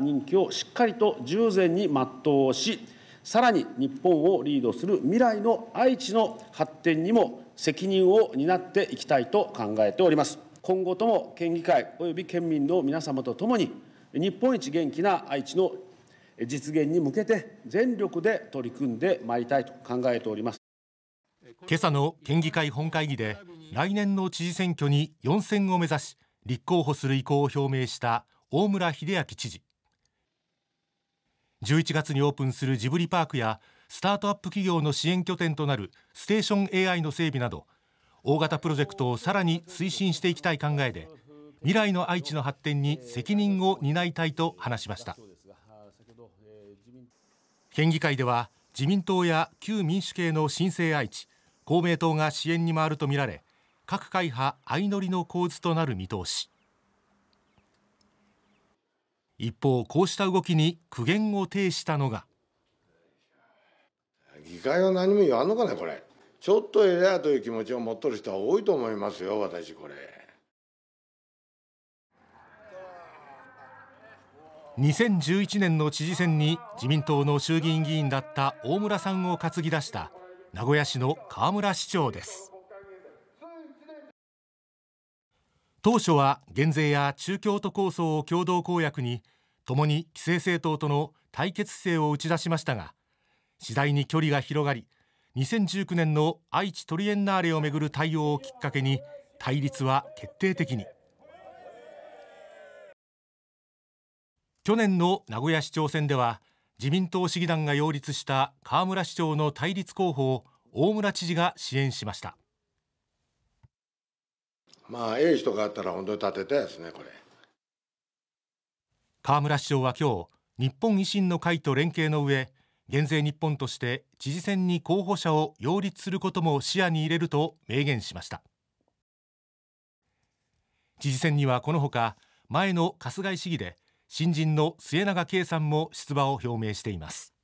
任期をしっかりと従前に全うし、さらに日本をリードする未来の愛知の発展にも責任を担っていきたいと考えております。今後とも県議会及び県民の皆様とともに、日本一元気な愛知の実現に向けて全力で取り組んでまいりたいと考えております今朝の県議会本会議で来年の知事選挙に4選を目指し立候補する意向を表明した大村秀明知事11月にオープンするジブリパークやスタートアップ企業の支援拠点となるステーション AI の整備など大型プロジェクトをさらに推進していきたい考えで未来の愛知の発展に責任を担いたいと話しました県議会では自民党や旧民主系の新生愛知公明党が支援に回るとみられ各会派相乗りの構図となる見通し一方こうした動きに苦言を呈したのが議会は何も言わんのかねこれちょっとえという気持ちを持っとる人は多いと思いますよ私これ2011年の知事選に自民党の衆議院議員だった大村さんを担ぎ出した名古屋市の河村市長です当初は減税や中京都構想を共同公約に共に規制政党との対決姿勢を打ち出しましたが次第に距離が広がり2019年の愛知トリエンナーレをめぐる対応をきっかけに対立は決定的に去年の名古屋市長選では自民党市議団が擁立した河村市長の対立候補を大村知事が支援しました。まあ、ええ人があったら本当に立てたいですね、これ。河村市長は今日、日本維新の会と連携の上、減税日本として知事選に候補者を擁立することも視野に入れると明言しました。知事選にはこのほか、前の春日井市議で新人の末永圭さんも出馬を表明しています。